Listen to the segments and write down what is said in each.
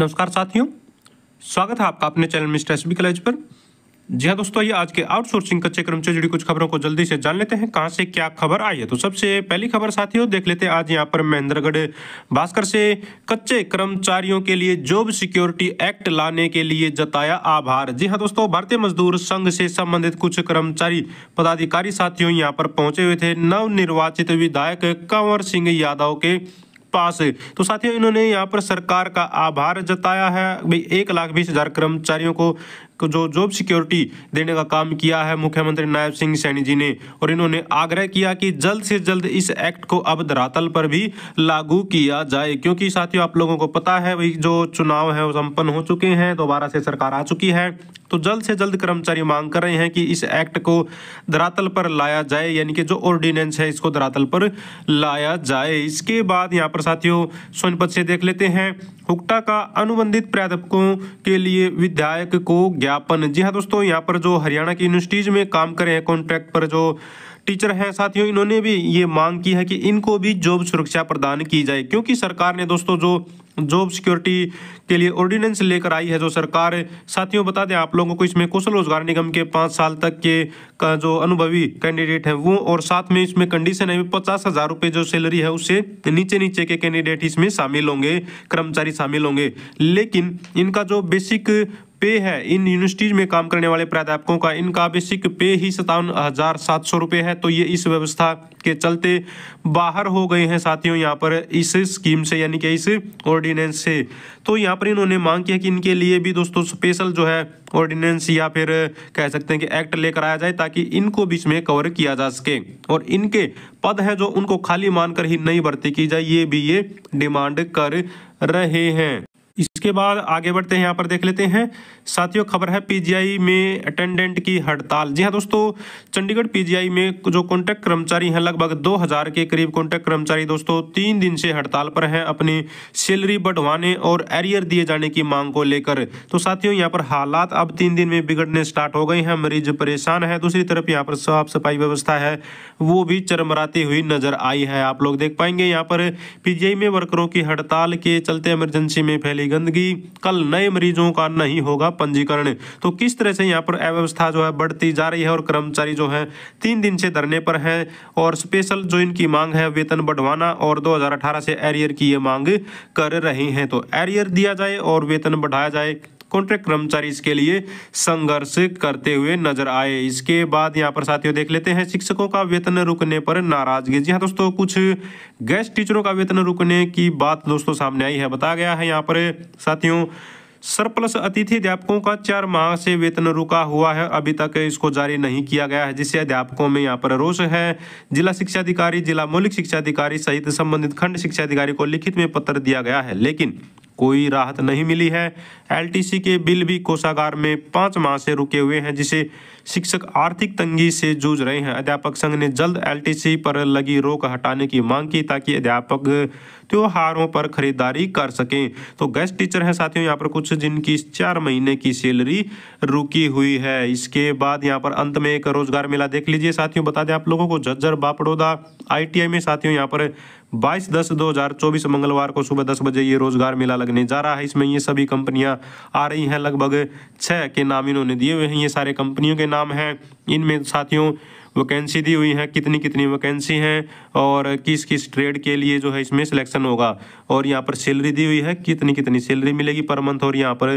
नमस्कार साथियों स्वागत है आपका अपने channel mister S B college पर जी हाँ दोस्तों ये आज के आउटसोर्सिंग कच्चे क्रम से जुड़ी कुछ खबरों को जल्दी से जान लेते हैं कहाँ से क्या खबर आई है तो सबसे पहली खबर साथियों देख लेते हैं आज यहाँ पर महेंद्रगढ़ भास्कर से कच्चे कर्मचारियों के लिए जॉब सिक्योरिटी एक्ट लाने के लिए जताया आभार जी हाँ दोस्तों भारतीय मजदूर संघ से संबंधित कुछ कर्मचारी पदाधिकारी साथियों यहाँ पर पहुंचे हुए थे नवनिर्वाचित विधायक कंवर सिंह यादव के पास तो साथियों इन्होंने यहाँ पर सरकार का आभार जताया है भाई एक लाख बीस हजार कर्मचारियों को जो जॉब सिक्योरिटी देने का काम किया है मुख्यमंत्री नायब सिंह सैनी जी ने और इन्होंने आग्रह किया कि जल्द से जल्द इस एक्ट को अब धरातल पर भी लागू किया जाए क्योंकि साथियों आप लोगों को पता है भाई जो चुनाव है वो संपन्न हो चुके हैं दोबारा से सरकार आ चुकी है तो जल्द से जल्द कर्मचारी मांग कर रहे हैं कि इस एक्ट को धरातल पर लाया जाए यानी कि जो ऑर्डिनेंस है इसको धरातल पर लाया जाए इसके बाद यहाँ पर साथियों सोनपत से देख लेते हैं हुक्टा का अनुबंधित प्राध्यापकों के लिए विधायक को ज्ञापन जी हाँ दोस्तों यहाँ पर जो हरियाणा की यूनिवर्सिटीज में काम कर रहे हैं कॉन्ट्रैक्ट पर जो टीचर हैं साथियों इन्होंने भी ये मांग की है कि इनको भी जॉब सुरक्षा प्रदान की जाए क्योंकि सरकार ने दोस्तों जो जॉब सिक्योरिटी के लिए ऑर्डिनेंस लेकर आई है जो सरकार साथियों बता दें आप लोगों को इसमें कौशल रोजगार निगम के पाँच साल तक के का जो अनुभवी कैंडिडेट हैं वो और साथ में इसमें कंडीशन है पचास हज़ार रुपये जो सैलरी है उससे नीचे नीचे के कैंडिडेट इसमें शामिल होंगे कर्मचारी शामिल होंगे लेकिन इनका जो बेसिक पे है इन यूनिवर्सिटीज में काम करने वाले प्राध्यापकों का इनका बेसिक पे ही सतावन हज़ार सात सौ रुपये है तो ये इस व्यवस्था के चलते बाहर हो गए हैं साथियों यहाँ पर इस स्कीम से यानी कि इस ऑर्डिनेंस से तो यहाँ पर इन्होंने मांग की है कि इनके लिए भी दोस्तों स्पेशल जो है ऑर्डिनेंस या फिर कह सकते हैं कि एक्ट लेकर आया जाए ताकि इनको बीच में कवर किया जा सके और इनके पद हैं जो उनको खाली मानकर ही नहीं भर्ती की जाए ये भी ये डिमांड कर रहे हैं इसके बाद आगे बढ़ते हैं यहाँ पर देख लेते हैं साथियों खबर है पीजीआई में अटेंडेंट की हड़ताल जी हाँ दोस्तों चंडीगढ़ पीजीआई में जो कॉन्ट्रैक्ट कर्मचारी हैं लगभग 2000 के करीब कॉन्ट्रैक्ट कर्मचारी दोस्तों तीन दिन से हड़ताल पर हैं अपनी सैलरी बढ़वाने और एरियर दिए जाने की मांग को लेकर तो साथियों यहाँ पर हालात अब तीन दिन में बिगड़ने स्टार्ट हो गए हैं मरीज परेशान है दूसरी तरफ यहाँ पर साफ सफाई व्यवस्था है वो भी चरमराती हुई नजर आई है आप लोग देख पाएंगे यहाँ पर पीजीआई में वर्करों की हड़ताल के चलते इमरजेंसी में फैली गई गंदगी कल नए मरीजों का नहीं होगा पंजीकरण तो किस तरह से यहाँ पर अव्यवस्था जो है बढ़ती जा रही है और कर्मचारी जो है तीन दिन से धरने पर है और स्पेशल जो इनकी मांग है वेतन बढ़वाना और दो से एरियर की ये मांग कर रहे हैं तो एरियर दिया जाए और वेतन बढ़ाया जाए कॉन्ट्रैक्ट कर्मचारी इसके लिए संघर्ष करते हुए नजर आए इसके बाद यहाँ पर साथियों देख लेते हैं शिक्षकों का वेतन रुकने पर नाराजगी जी हाँ दोस्तों कुछ गेस्ट टीचरों का वेतन रुकने की बात दोस्तों सामने आई है बताया गया है यहाँ पर साथियों सरप्लस अतिथि अध्यापकों का चार माह से वेतन रुका हुआ है अभी तक इसको जारी नहीं किया गया है जिससे अध्यापकों में यहाँ पर रोष है जिला शिक्षा अधिकारी जिला मौलिक शिक्षा अधिकारी सहित संबंधित खंड शिक्षा अधिकारी को लिखित में पत्र दिया गया है लेकिन कोई राहत नहीं मिली है एलटीसी के बिल भी कोषागार में पाँच माह से रुके हुए हैं जिसे शिक्षक आर्थिक तंगी से जूझ रहे हैं अध्यापक संघ ने जल्द एलटीसी पर लगी रोक हटाने की मांग की ताकि अध्यापक त्योहारों पर खरीदारी कर सकें तो गेस्ट टीचर हैं साथियों यहाँ पर कुछ जिनकी चार महीने की सैलरी रुकी हुई है इसके बाद यहाँ पर अंत में एक रोजगार मेला देख लीजिए साथियों बता दें आप लोगों को झज्जर बापड़ोदा आई में साथियों यहाँ पर बाईस दस दो हज़ार चौबीस मंगलवार को सुबह दस बजे ये रोजगार मेला लगने जा रहा है इसमें ये सभी कंपनियां आ रही हैं लगभग छः के नाम इन्होंने दिए हुए हैं ये सारे कंपनियों के नाम हैं इनमें साथियों वैकेंसी दी हुई है कितनी कितनी वैकेंसी हैं और किस किस ट्रेड के लिए जो है इसमें सिलेक्शन होगा और यहाँ पर सैलरी दी हुई है कितनी कितनी सैलरी मिलेगी पर मंथ और यहाँ पर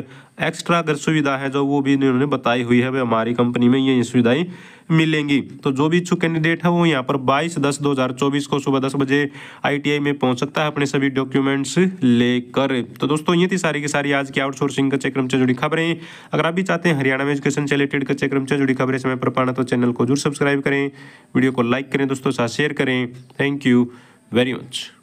एक्स्ट्रा अगर सुविधा है जो वो भी इन्होंने बताई हुई है हमारी कंपनी में ये सुविधाएँ मिलेंगी तो जो भी इच्छुक कैंडिडेट है वो यहाँ पर बाईस दस दो को सुबह दस बजे आई में पहुँच सकता है अपने सभी डॉक्यूमेंट्स लेकर तो दोस्तों ये थी सारी की सारी आज की आउटसोर्सिंग कच्चे क्रम से जुड़ी खबरें अगर आप भी चाहते हैं हरियाणा में एजुकेशन से रिलेटेड कच्चे क्रम से जुड़ी खबरें समय पर पाना तो चैनल को जरूर सब्सक्राइब करें वीडियो को लाइक करें दोस्तों साथ शेयर करें थैंक यू वेरी मच